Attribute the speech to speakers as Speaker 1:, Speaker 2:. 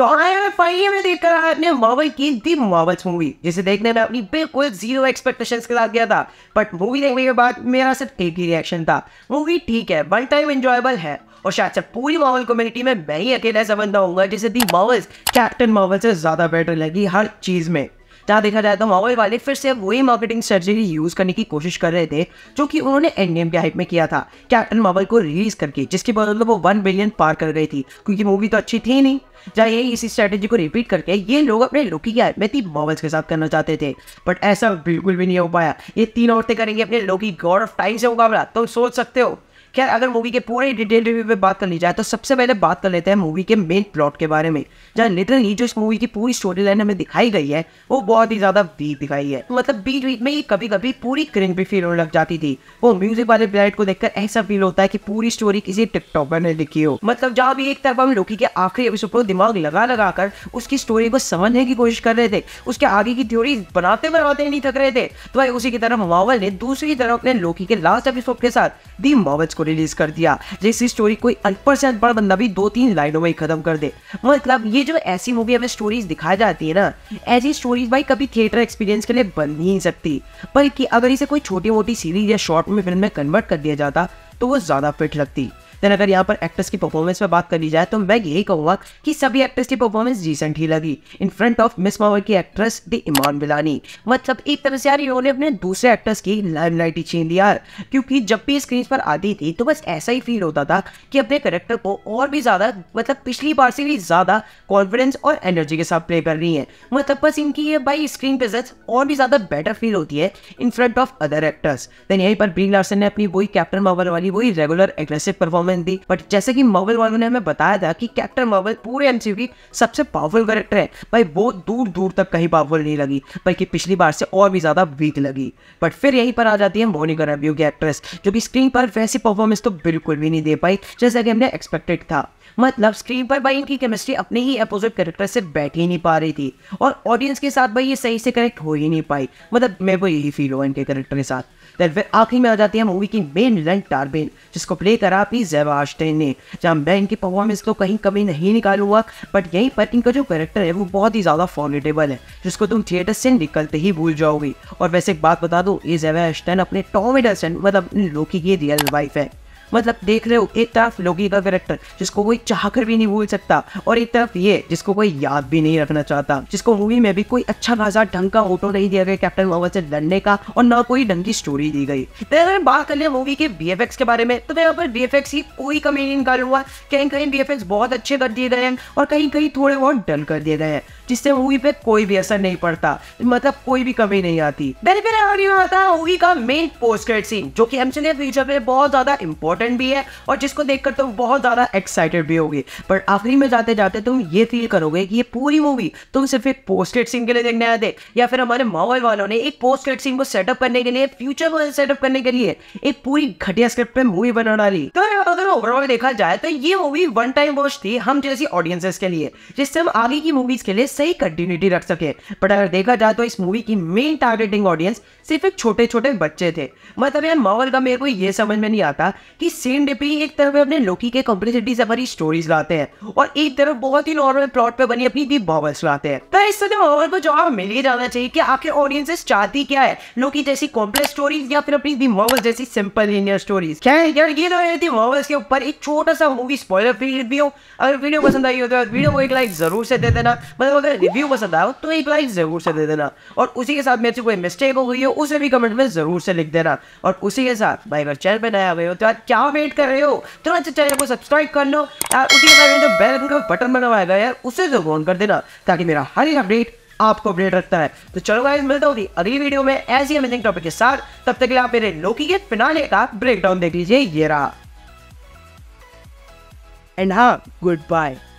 Speaker 1: तो आए हुए पहिए में देखकर अपने मॉवल की दी मॉवल्स मूवी जिसे देखने में अपनी बिल्कुल जीरो एक्सपेक्टेशंस के साथ गया था बट मूवी देखने के बाद मेरा सिर्फ एक ही रिएक्शन था मूवी ठीक है वन टाइम एंजॉयबल है और शायद से पूरी मॉवल कम्युनिटी में मैं ही अकेला समझता हूँ जिसे दी मॉवल्स कैप्टन मॉवल से ज़्यादा बेटर लगी हर चीज़ में जहाँ देखा जाए तो माओवादी वाले फिर से वही मार्केटिंग स्ट्रेटजी यूज करने की कोशिश कर रहे थे जो कि उन्होंने एम के हाइप में किया था कैप्टन मार्वल को रिलीज करके जिसके बदले वो वन बिलियन पार कर गई थी क्योंकि मूवी तो अच्छी थी नहीं जहाँ यही इसी स्ट्रेटेजी को रिपीट करके ये लोग अपने लोकी की थी मार्वल्स के साथ करना चाहते थे बट ऐसा बिल्कुल भी नहीं हो पाया ये तीन औरतें करेंगे अपने लोकी गॉड ऑफ टाइम से मुकाबला तो सोच सकते हो खैर अगर मूवी के पूरे डिटेल रिव्यू में बात कर ली जाए तो सबसे पहले बात कर लेते हैं मूवी के मेन प्लॉट के बारे में जहाँ लिटरली जो इस मूवी की पूरी स्टोरी लाइन हमें दिखाई गई है वो बहुत ही ज़्यादा वीक दिखाई है मतलब बीच बीच में कभी कभी पूरी क्रिंग भी फील होने लग जाती थी वो म्यूजिक वाले प्लेट को देखकर ऐसा फील होता है की पूरी स्टोरी किसी टिकटॉकर ने लिखी हो मतलब जहाँ भी एक तरफ हम लोकी के आखिरी एपिसोड को दिमाग लगा लगा कर उसकी स्टोरी को समझने की कोशिश कर रहे थे उसके आगे की थ्योरी बनाते बनाते नहीं थक रहे थे तो भाई उसी की तरफ मावल ने दूसरी तरफ अपने लोकी के लास्ट एपिसोड के साथ दी मावल्स को रिलीज कर दिया जैसी स्टोरी कोई अनपढ़ से अनपढ़ बंदा भी दो तीन लाइनों में ही खत्म कर दे मतलब ये जो ऐसी मूवी हमें स्टोरीज दिखाई जाती है ना ऐसी स्टोरीज भाई कभी थिएटर एक्सपीरियंस के लिए बन ही नहीं सकती बल्कि अगर इसे कोई छोटी मोटी सीरीज या शॉर्ट में फिल्म में कन्वर्ट कर दिया जाता तो वो ज़्यादा फिट लगती देन अगर यहाँ पर एक्ट्रेस की परफॉर्मेंस पर बात करी जाए तो मैं यही कहूँगा कि सभी एक्ट्रेस की परफॉर्मेंस रिसेंट ही लगी इन फ्रंट ऑफ मिस मावर की एक्ट्रेस द इमान बिलानी मतलब एक तरह से यार इन्होंने अपने दूसरे एक्ट्रेस की लाइमलाइट ही छीन लिया क्योंकि जब भी स्क्रीन पर आती थी तो बस ऐसा ही फील होता था कि अपने करेक्टर को और भी ज़्यादा मतलब पिछली बार से भी ज़्यादा कॉन्फिडेंस और एनर्जी के साथ प्ले कर रही है मतलब बस इनकी ये भाई स्क्रीन प्रेजेंस और भी ज़्यादा बेटर फील होती है in front of other actors then यहीं पर ब्रिंग लार्सन ने अपनी वही कैप्टन पावर वाली वही रेगुलर एग्रेसिव परफॉर्मेंस कॉमन थी बट जैसे कि मॉवल वालों ने हमें बताया था कि कैप्टन मॉवल पूरे एमसीयू की सबसे पावरफुल करेक्टर है भाई वो दूर दूर तक कहीं पावरफुल नहीं लगी बल्कि पिछली बार से और भी ज़्यादा वीक लगी बट फिर यहीं पर आ जाती है मोनिका रेब्यू की एक्ट्रेस जो कि स्क्रीन पर वैसी परफॉर्मेंस तो बिल्कुल भी नहीं दे पाई जैसा कि हमने एक्सपेक्टेड था मतलब स्क्रीन पर भाई इनकी केमिस्ट्री अपने ही अपोजिट कैरेक्टर से बैठ ही नहीं पा रही थी और ऑडियंस के साथ भाई ये सही से कनेक्ट हो ही नहीं पाई मतलब मेरे को तो यही फील हुआ इनके कैरेक्टर के साथ आखिरी में आ जाती है मूवी की मेन विलन टारबेन जिसको प्ले करा पी जैवा ने जहाँ मैं इनकी परफॉर्मेंस को कहीं कमी नहीं निकालूंगा बट यहीं पर इनका जो करेक्टर है वो बहुत ही ज़्यादा फॉर्मेटेबल है जिसको तुम थिएटर से निकलते ही भूल जाओगे और वैसे एक बात बता दो ये जैवा अपने टॉम एडरसन मतलब लोकी की रियल वाइफ है मतलब देख रहे हो एक तरफ लोगी का कैरेक्टर जिसको कोई चाह कर भी नहीं भूल सकता और एक तरफ ये जिसको कोई याद भी नहीं रखना चाहता जिसको मूवी में भी कोई अच्छा खासा ढंग का ऑटो नहीं दिया गया कैप्टन मार्वल से लड़ने का और न कोई ढंग की स्टोरी दी गई तो अगर बात कर लिया मूवी के बी के बारे में तो मैं यहाँ पर बी एफ की कोई कमी नहीं हुआ कहीं कहीं बी बहुत अच्छे कर दिए गए हैं और कहीं कहीं थोड़े बहुत डन कर दिए गए हैं जिससे मूवी पे कोई भी असर नहीं पड़ता मतलब कोई भी कमी नहीं आती फिर आता है मूवी का मेन पोस्ट सीन जो कि एमसीडी फ्यूचर पे बहुत ज्यादा इंपॉर्टेंट इंपॉर्टेंट भी है और जिसको देखकर तुम तो बहुत ज़्यादा एक्साइटेड भी होगी पर आखिरी में जाते जाते तुम ये फील करोगे कि ये पूरी मूवी तुम सिर्फ एक पोस्टेड सीन के लिए देखने आए थे या फिर हमारे माहौल वालों ने एक पोस्टेड सीन को सेटअप करने के लिए फ्यूचर को सेटअप करने के लिए एक पूरी घटिया स्क्रिप्ट पे मूवी बना डाली तो अगर ओवरऑल देखा जाए तो ये मूवी वन टाइम वॉच थी हम जैसी ऑडियंसेस के लिए जिससे हम आगे की मूवीज के लिए सही कंटिन्यूटी रख सके बट अगर देखा जाए तो इस मूवी की मेन टारगेटिंग ऑडियंस सिर्फ एक छोटे छोटे बच्चे थे मतलब यार माहौल का मेरे को ये समझ में नहीं आता कि इसी एक तरफ अपने लोकी के कॉम्प्लिसिटी से स्टोरीज लाते हैं और एक तरफ बहुत ही नॉर्मल प्लॉट पे बनी अपनी बॉबल्स लाते हैं तो इस को जवाब मिल ही जाना चाहिए कि आखिर ऑडियंसेस चाहती क्या है लोकी जैसी कॉम्प्लेक्स स्टोरीज या फिर अपनी जैसी सिंपल लीनियर स्टोरीज क्या है यार ये तो है के ऊपर एक छोटा सा मूवी स्पॉइलर अगर वीडियो पसंद आई हो तो वीडियो को एक लाइक जरूर से दे देना मतलब अगर रिव्यू पसंद आया तो एक लाइक जरूर से दे देना और उसी के साथ मेरे कोई मिस्टेक हो गई हो उसे भी कमेंट में जरूर से लिख देना और उसी के साथ भाई अगर चैनल पर नया हो तो आज क्या क्या वेट कर रहे हो तुरंत तो चैनल को सब्सक्राइब कर लो यार उसी के साथ जो बेल का बटन बना हुआ है यार उसे जो ऑन कर देना ताकि मेरा हर एक अपडेट आपको अपडेट रखता है तो चलो गाइस मिलता हूँ अगली वीडियो में ऐसी अमेजिंग टॉपिक के साथ तब तक के लिए आप मेरे लोकी के फिनाले का ब्रेकडाउन देख लीजिए ये रहा एंड हाँ गुड बाय